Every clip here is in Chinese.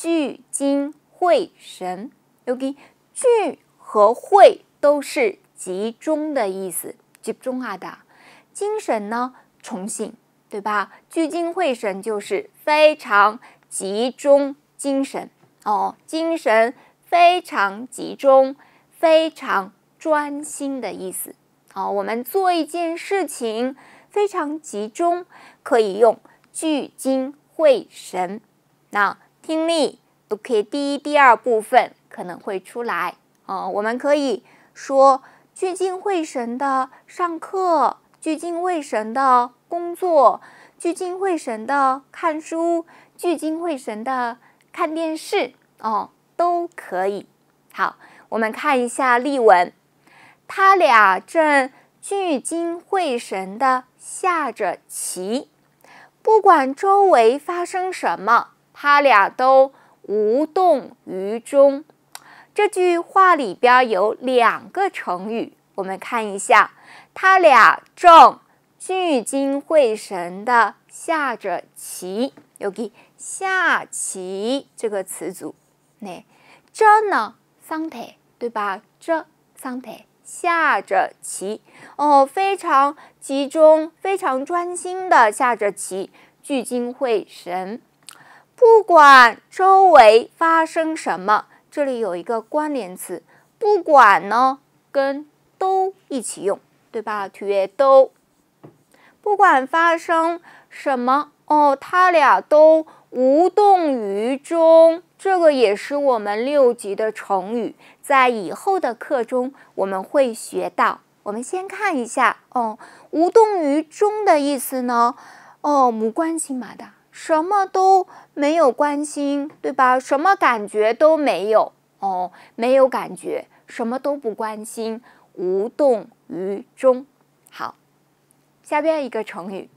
聚精会神，OK，聚和会都是集中的意思，集中啊的。精神呢，重新对吧？聚精会神就是非常集中精神哦，精神非常集中，非常专心的意思哦，我们做一件事情非常集中，可以用聚精会神。那。听力都可以，第一、第二部分可能会出来啊。我们可以说：聚精会神的上课，聚精会神的工作，聚精会神的看书，聚精会神的看电视，哦，都可以。好，我们看一下例文。他俩正聚精会神的下着棋，不管周围发生什么。他俩都无动于衷。这句话里边有两个成语，我们看一下。他俩正聚精会神地下着棋，有给“下棋”这个词组那这呢桑台对吧？这桑台下着棋，哦，非常集中，非常专心地下着棋，聚精会神。不管周围发生什么，这里有一个关联词，不管呢跟都一起用，对吧？特别都不管发生什么哦，他俩都无动于衷。这个也是我们六级的成语，在以后的课中我们会学到。我们先看一下哦，无动于衷的意思呢？哦，没关系嘛的。什么都没有关心，对吧？什么感觉都没有哦，没有感觉，什么都不关心，无动于衷。好，下边一个成语：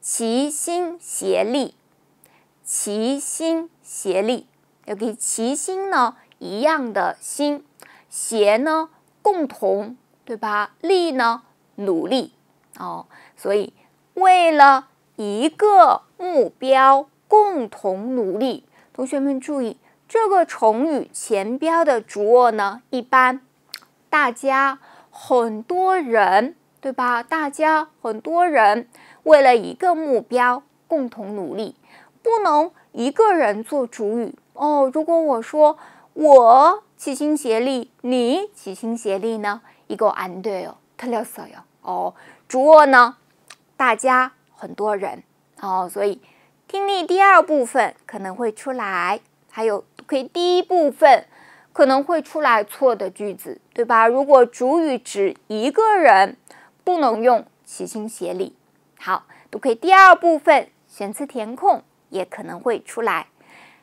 齐心协力。齐心协力，要给“齐心”呢一样的心，“协”呢共同，对吧？“力”呢努力哦，所以为了一个。目标，共同努力。同学们注意，这个成语前标的主卧呢，一般大家很多人，对吧？大家很多人为了一个目标共同努力，不能一个人做主语哦。如果我说我齐心协力，你齐心协力呢？一个安对哦，特六色哟哦。主卧呢，大家很多人。哦，所以听力第二部分可能会出来，还有可以第一部分可能会出来错的句子，对吧？如果主语指一个人，不能用齐心协力。好，都可以。第二部分选词填空也可能会出来。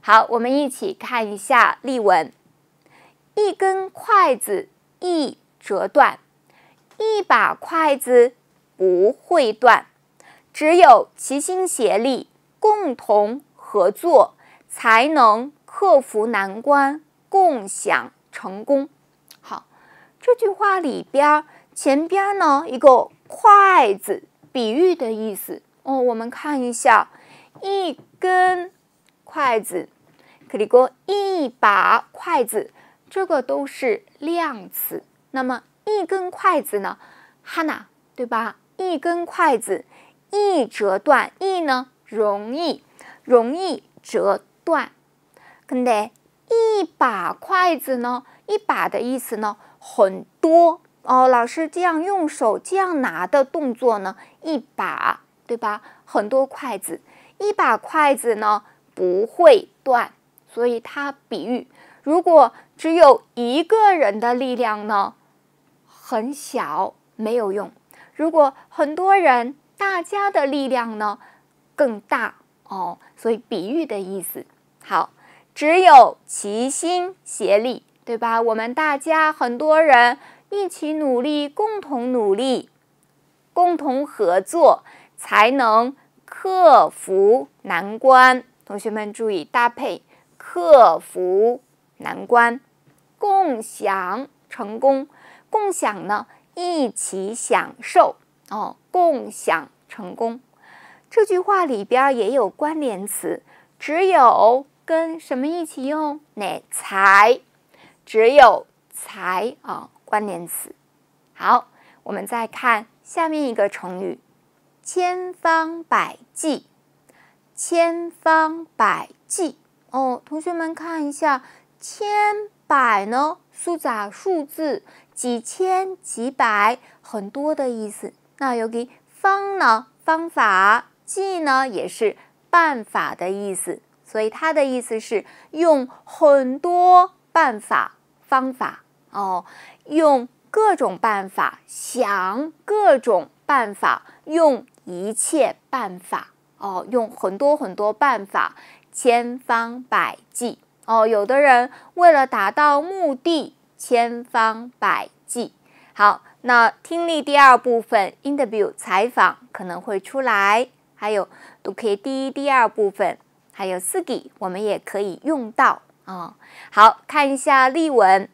好，我们一起看一下例文：一根筷子易折断，一把筷子不会断。只有齐心协力、共同合作，才能克服难关，共享成功。好，这句话里边前边呢一个筷子比喻的意思哦。我们看一下，一根筷子，可里个一把筷子，这个都是量词。那么一根筷子呢，哈娜对吧？一根筷子。易折断，易呢容易，容易折断。对得，一把筷子呢？一把的意思呢？很多哦。老师这样用手这样拿的动作呢？一把，对吧？很多筷子，一把筷子呢不会断，所以它比喻：如果只有一个人的力量呢，很小，没有用；如果很多人。大家的力量呢更大哦，所以比喻的意思好。只有齐心协力，对吧？我们大家很多人一起努力，共同努力，共同合作，才能克服难关。同学们注意搭配：克服难关，共享成功。共享呢，一起享受。哦，共享成功，这句话里边也有关联词，只有跟什么一起用？那才？只有才啊，关联词。好，我们再看下面一个成语，千方百计，千方百计。哦，同学们看一下，千百呢，数字数字，几千几百，很多的意思。那有给方呢？方法计呢也是办法的意思，所以它的意思是用很多办法方法哦，用各种办法，想各种办法，用一切办法哦，用很多很多办法，千方百计哦。有的人为了达到目的，千方百计。好，那听力第二部分 interview 采访可能会出来，还有都可以第一、第二部分，还有四 D 我们也可以用到啊。好，看一下例文，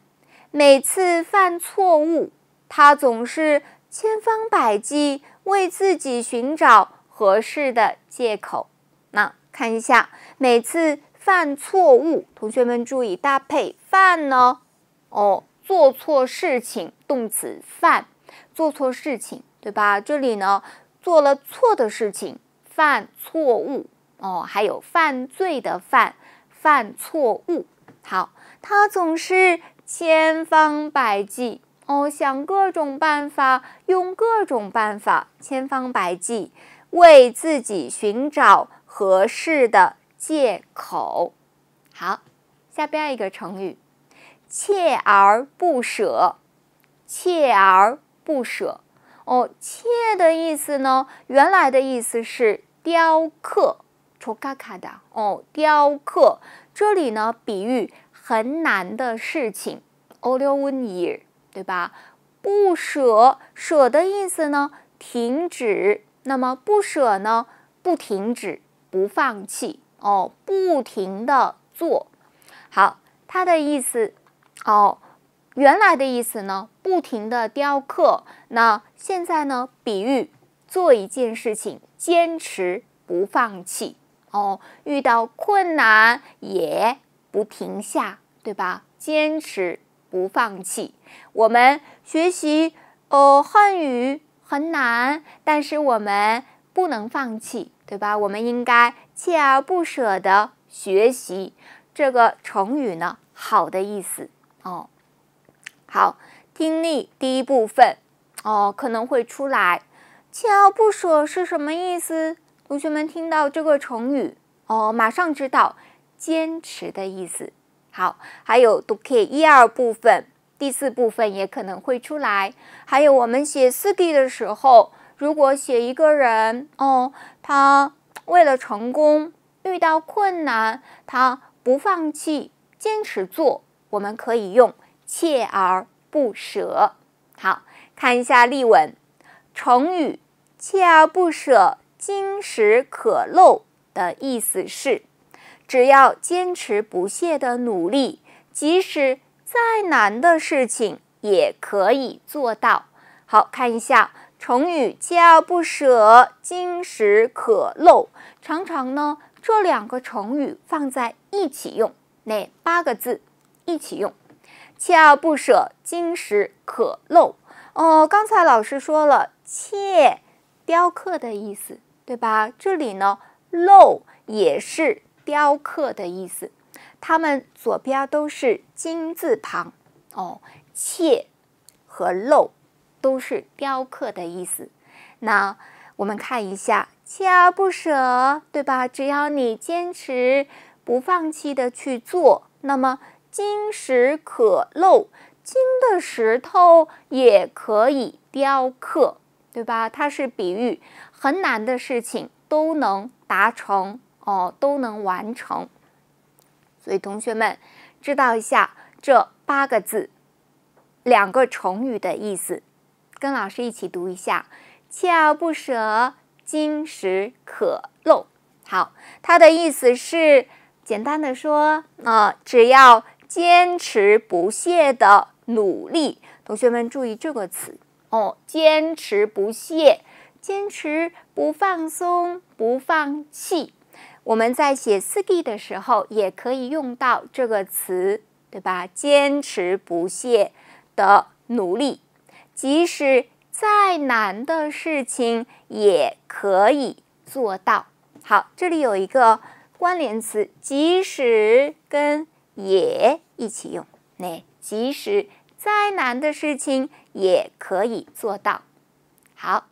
每次犯错误，他总是千方百计为自己寻找合适的借口。那看一下，每次犯错误，同学们注意搭配犯呢？哦。做错事情，动词犯，做错事情，对吧？这里呢，做了错的事情，犯错误哦。还有犯罪的犯，犯错误。好，他总是千方百计哦，想各种办法，用各种办法，千方百计为自己寻找合适的借口。好，下边一个成语。锲而不舍，锲而不舍哦。锲的意思呢，原来的意思是雕刻，戳嘎卡的哦。雕刻这里呢，比喻很难的事情。All year，对吧？不舍，舍的意思呢，停止。那么不舍呢，不停止，不放弃哦，不停的做。好，它的意思。哦，原来的意思呢？不停的雕刻。那现在呢？比喻做一件事情坚持不放弃。哦，遇到困难也不停下，对吧？坚持不放弃。我们学习哦，汉语很难，但是我们不能放弃，对吧？我们应该锲而不舍的学习。这个成语呢，好的意思。哦，好，听力第一部分哦可能会出来，锲而不舍是什么意思？同学们听到这个成语哦，马上知道坚持的意思。好，还有读 K 一二部分，第四部分也可能会出来。还有我们写四 D 的时候，如果写一个人哦，他为了成功遇到困难，他不放弃，坚持做。我们可以用锲而不舍。好看一下例文，成语“锲而不舍，金石可镂”的意思是：只要坚持不懈的努力，即使再难的事情也可以做到。好看一下成语“锲而不舍，金石可镂”。常常呢，这两个成语放在一起用，那八个字。一起用，锲而不舍，金石可镂。哦，刚才老师说了“切，雕刻的意思，对吧？这里呢，“镂”也是雕刻的意思。它们左边都是“金”字旁哦，“切和“镂”都是雕刻的意思。那我们看一下“锲而不舍”，对吧？只要你坚持不放弃的去做，那么。金石可镂，金的石头也可以雕刻，对吧？它是比喻很难的事情都能达成，哦，都能完成。所以同学们知道一下这八个字两个成语的意思，跟老师一起读一下：锲而不舍，金石可镂。好，它的意思是简单的说，呃，只要坚持不懈的努力，同学们注意这个词哦。坚持不懈，坚持不放松，不放弃。我们在写四 D 的时候也可以用到这个词，对吧？坚持不懈的努力，即使再难的事情也可以做到。好，这里有一个关联词，即使跟。也一起用，那即使再难的事情也可以做到。好。